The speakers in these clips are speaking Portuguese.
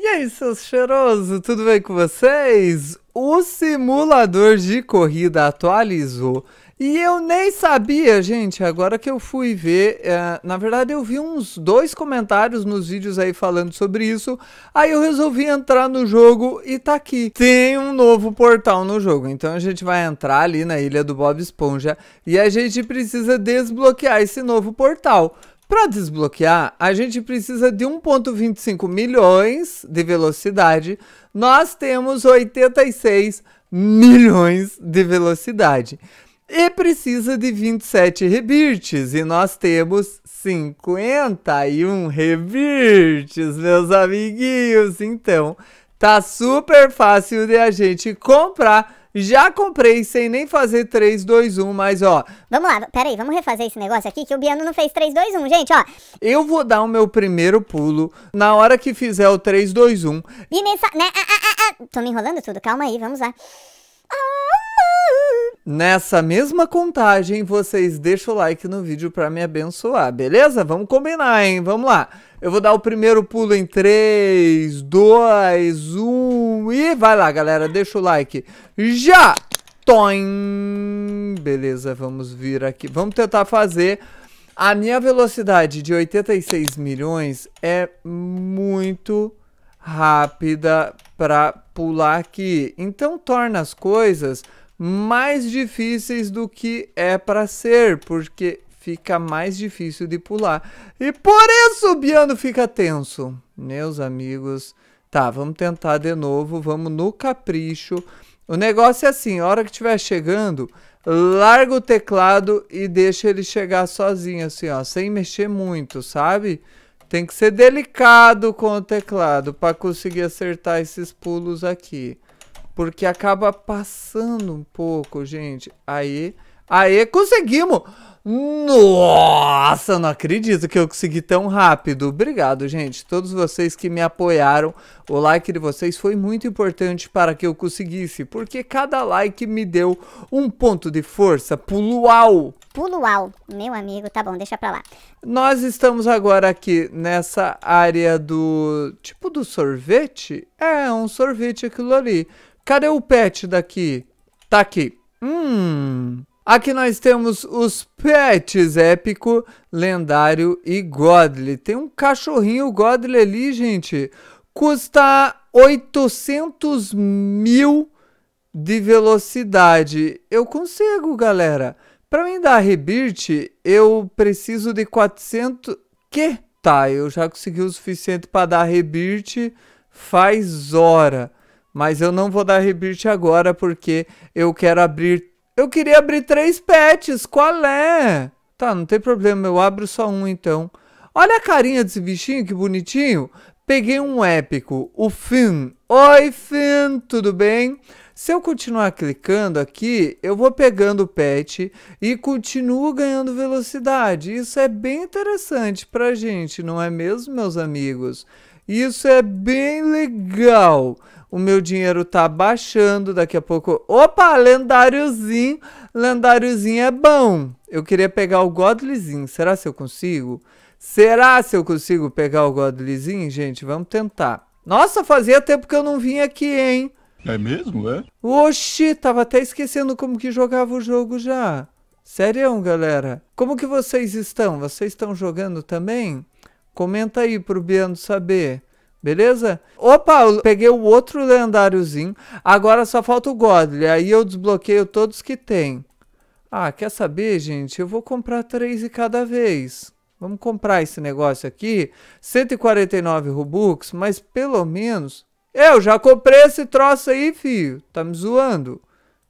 E aí, seus cheirosos, tudo bem com vocês? O simulador de corrida atualizou e eu nem sabia, gente. Agora que eu fui ver, é, na verdade eu vi uns dois comentários nos vídeos aí falando sobre isso. Aí eu resolvi entrar no jogo e tá aqui. Tem um novo portal no jogo, então a gente vai entrar ali na ilha do Bob Esponja e a gente precisa desbloquear esse novo portal. Para desbloquear, a gente precisa de 1.25 milhões de velocidade. Nós temos 86 milhões de velocidade. E precisa de 27 rebirtes. E nós temos 51 rebirtes, meus amiguinhos. Então, tá super fácil de a gente comprar já comprei sem nem fazer 3, 2, 1, mas ó. Vamos lá, peraí, vamos refazer esse negócio aqui que o Biano não fez 3, 2, 1, gente, ó. Eu vou dar o meu primeiro pulo na hora que fizer o 3, 2, 1. E nessa. Né, ah, ah, ah, ah, Tô me enrolando tudo, calma aí, vamos lá. Nessa mesma contagem, vocês deixam o like no vídeo pra me abençoar, beleza? Vamos combinar, hein? Vamos lá. Eu vou dar o primeiro pulo em 3, 2, 1 e vai lá, galera, deixa o like já! Toim! Beleza, vamos vir aqui. Vamos tentar fazer. A minha velocidade de 86 milhões é muito rápida para pular aqui. Então torna as coisas mais difíceis do que é para ser, porque fica mais difícil de pular. E por isso o Biano fica tenso. Meus amigos, Tá, vamos tentar de novo, vamos no capricho. O negócio é assim, a hora que estiver chegando, larga o teclado e deixa ele chegar sozinho, assim, ó, sem mexer muito, sabe? Tem que ser delicado com o teclado para conseguir acertar esses pulos aqui. Porque acaba passando um pouco, gente. Aí Aí conseguimos! Nossa, não acredito que eu consegui tão rápido. Obrigado, gente. Todos vocês que me apoiaram. O like de vocês foi muito importante para que eu conseguisse, porque cada like me deu um ponto de força. Puluau! Puluau, meu amigo, tá bom, deixa pra lá. Nós estamos agora aqui nessa área do. tipo do sorvete? É, um sorvete aquilo ali. Cadê o pet daqui? Tá aqui. Hum. Aqui nós temos os pets épico, lendário e godly. Tem um cachorrinho godly ali, gente. Custa 800 mil de velocidade. Eu consigo, galera. Para mim dar rebirth, eu preciso de 400... Que? Tá, eu já consegui o suficiente para dar rebirth faz hora. Mas eu não vou dar rebirth agora porque eu quero abrir eu queria abrir três pets, qual é? Tá, não tem problema, eu abro só um então. Olha a carinha desse bichinho, que bonitinho. Peguei um épico, o Finn. Oi, Finn, tudo bem? Se eu continuar clicando aqui, eu vou pegando o pet e continuo ganhando velocidade. Isso é bem interessante pra gente, não é mesmo, meus amigos? Isso é bem legal. O meu dinheiro tá baixando. Daqui a pouco. Opa, lendáriozinho. Lendáriozinho é bom. Eu queria pegar o Godlyzinho. Será se eu consigo? Será se eu consigo pegar o Godlyzinho, gente? Vamos tentar. Nossa, fazia tempo que eu não vim aqui, hein? É mesmo, é? Oxi, tava até esquecendo como que jogava o jogo já. Sério, galera? Como que vocês estão? Vocês estão jogando também? Comenta aí pro Biano saber. Beleza? Opa, eu peguei o outro lendáriozinho Agora só falta o Godly. Aí eu desbloqueio todos que tem. Ah, quer saber, gente? Eu vou comprar três de cada vez. Vamos comprar esse negócio aqui. 149 Robux, mas pelo menos... Eu já comprei esse troço aí, filho. Tá me zoando.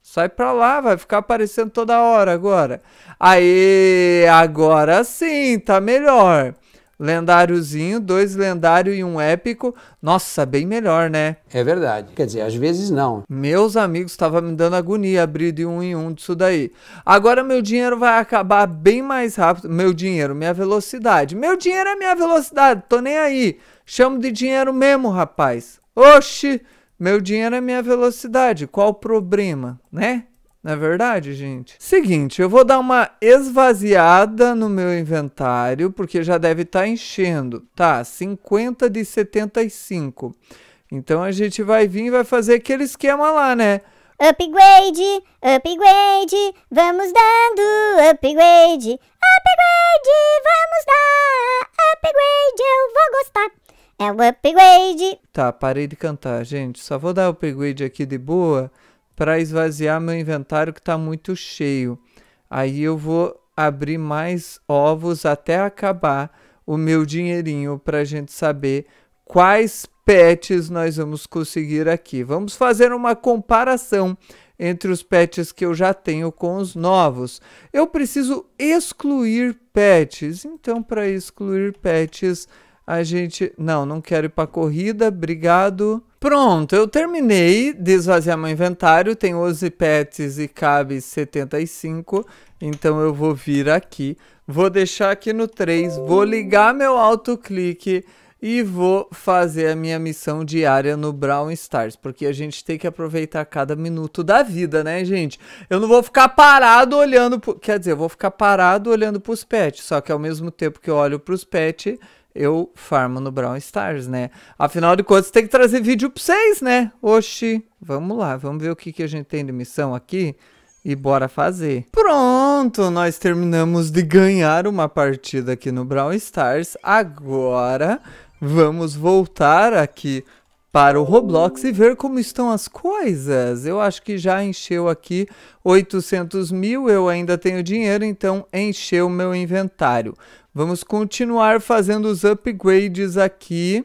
Sai pra lá, vai ficar aparecendo toda hora agora. Aí, agora sim, tá melhor. Lendáriozinho, dois lendário e um épico. Nossa, bem melhor, né? É verdade. Quer dizer, às vezes não. Meus amigos, estava me dando agonia abrir de um em um disso daí. Agora meu dinheiro vai acabar bem mais rápido. Meu dinheiro, minha velocidade. Meu dinheiro é minha velocidade, tô nem aí. Chamo de dinheiro mesmo, rapaz. Oxi, meu dinheiro é minha velocidade. Qual o problema, né? Não é verdade, gente? Seguinte, eu vou dar uma esvaziada no meu inventário, porque já deve estar tá enchendo. Tá, 50 de 75. Então a gente vai vir e vai fazer aquele esquema lá, né? Upgrade, upgrade, vamos dando upgrade. Upgrade, vamos dar upgrade, eu vou gostar. É o upgrade. Tá, parei de cantar, gente. Só vou dar upgrade aqui de boa para esvaziar meu inventário que está muito cheio. Aí eu vou abrir mais ovos até acabar o meu dinheirinho para a gente saber quais pets nós vamos conseguir aqui. Vamos fazer uma comparação entre os pets que eu já tenho com os novos. Eu preciso excluir pets. Então, para excluir pets, a gente. Não, não quero ir para corrida. Obrigado. Pronto, eu terminei de esvaziar meu inventário, tem 11 pets e cabe 75, então eu vou vir aqui, vou deixar aqui no 3, vou ligar meu autoclique e vou fazer a minha missão diária no Brown Stars, porque a gente tem que aproveitar cada minuto da vida, né, gente? Eu não vou ficar parado olhando, pro... quer dizer, eu vou ficar parado olhando pros pets, só que ao mesmo tempo que eu olho pros pets, eu farmo no Brown Stars, né? Afinal de contas, tem que trazer vídeo pra vocês, né? Oxi, vamos lá, vamos ver o que, que a gente tem de missão aqui e bora fazer. Pronto, nós terminamos de ganhar uma partida aqui no Brown Stars. Agora, vamos voltar aqui para o Roblox e ver como estão as coisas. Eu acho que já encheu aqui 800 mil, eu ainda tenho dinheiro, então encheu meu inventário. Vamos continuar fazendo os upgrades aqui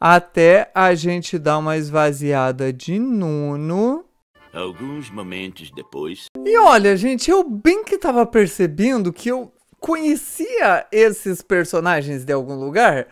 até a gente dar uma esvaziada de Nuno. Alguns momentos depois. E olha, gente, eu bem que estava percebendo que eu conhecia esses personagens de algum lugar?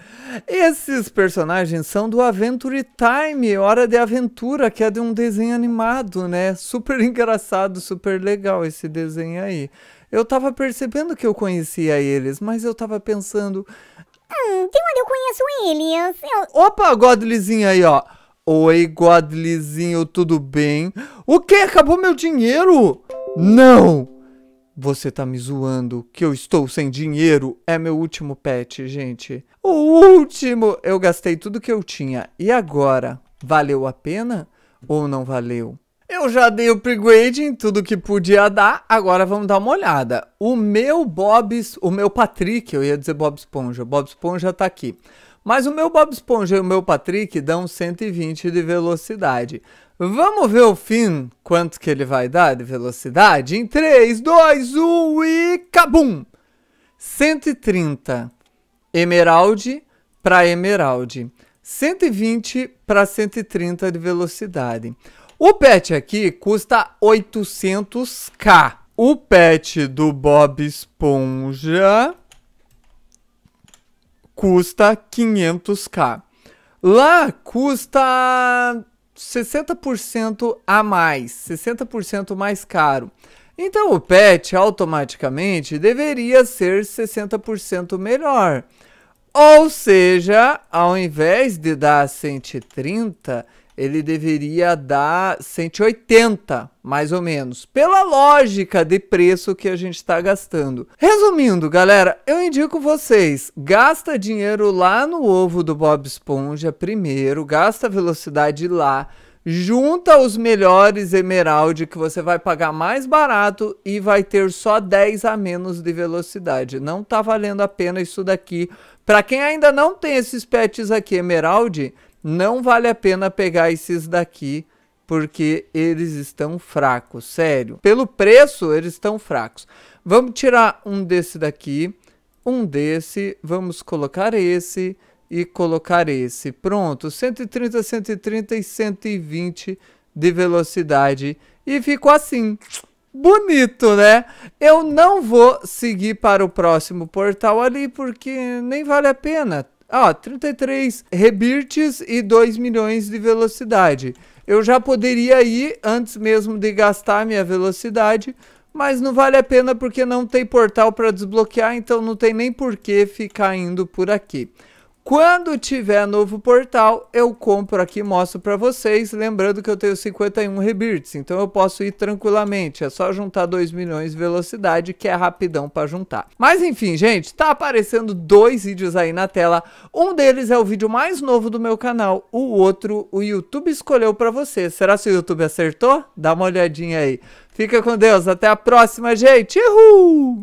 Esses personagens são do Adventure Time, Hora de Aventura, que é de um desenho animado, né? Super engraçado, super legal esse desenho aí. Eu tava percebendo que eu conhecia eles, mas eu tava pensando. Hum, de onde eu conheço eles? Eu... Opa, Godlyzinho aí, ó. Oi, Godlyzinho, tudo bem? O que? Acabou meu dinheiro? Não! Você tá me zoando que eu estou sem dinheiro? É meu último pet, gente. O último! Eu gastei tudo que eu tinha. E agora? Valeu a pena ou não valeu? Eu já dei upgrade em tudo que podia dar, agora vamos dar uma olhada. O meu Bob, o meu Patrick, eu ia dizer Bob Esponja, Bob Esponja tá aqui. Mas o meu Bob Esponja e o meu Patrick dão 120 de velocidade. Vamos ver o fim, quanto que ele vai dar de velocidade? Em 3, 2, 1 e cabum! 130 emeralde para emeralde, 120 para 130 de velocidade. O pet aqui custa 800k. O pet do Bob Esponja custa 500k. Lá custa 60% a mais, 60% mais caro. Então o PET automaticamente deveria ser 60% melhor. Ou seja, ao invés de dar 130, ele deveria dar 180, mais ou menos, pela lógica de preço que a gente está gastando. Resumindo, galera, eu indico vocês, gasta dinheiro lá no ovo do Bob Esponja primeiro, gasta velocidade lá, junta os melhores Emerald que você vai pagar mais barato e vai ter só 10 a menos de velocidade. Não tá valendo a pena isso daqui. Para quem ainda não tem esses pets aqui Emerald, não vale a pena pegar esses daqui porque eles estão fracos, sério. Pelo preço, eles estão fracos. Vamos tirar um desse daqui, um desse, vamos colocar esse e colocar esse. Pronto, 130, 130 e 120 de velocidade. E ficou assim. Bonito, né? Eu não vou seguir para o próximo portal ali porque nem vale a pena ah, 33 rebirtes e 2 milhões de velocidade. Eu já poderia ir antes mesmo de gastar minha velocidade, mas não vale a pena porque não tem portal para desbloquear, então não tem nem por que ficar indo por aqui. Quando tiver novo portal, eu compro aqui e mostro para vocês. Lembrando que eu tenho 51 rebirths, então eu posso ir tranquilamente. É só juntar 2 milhões de velocidade, que é rapidão para juntar. Mas enfim, gente, tá aparecendo dois vídeos aí na tela. Um deles é o vídeo mais novo do meu canal. O outro, o YouTube escolheu para você. Será que o YouTube acertou? Dá uma olhadinha aí. Fica com Deus. Até a próxima, gente. Uhul!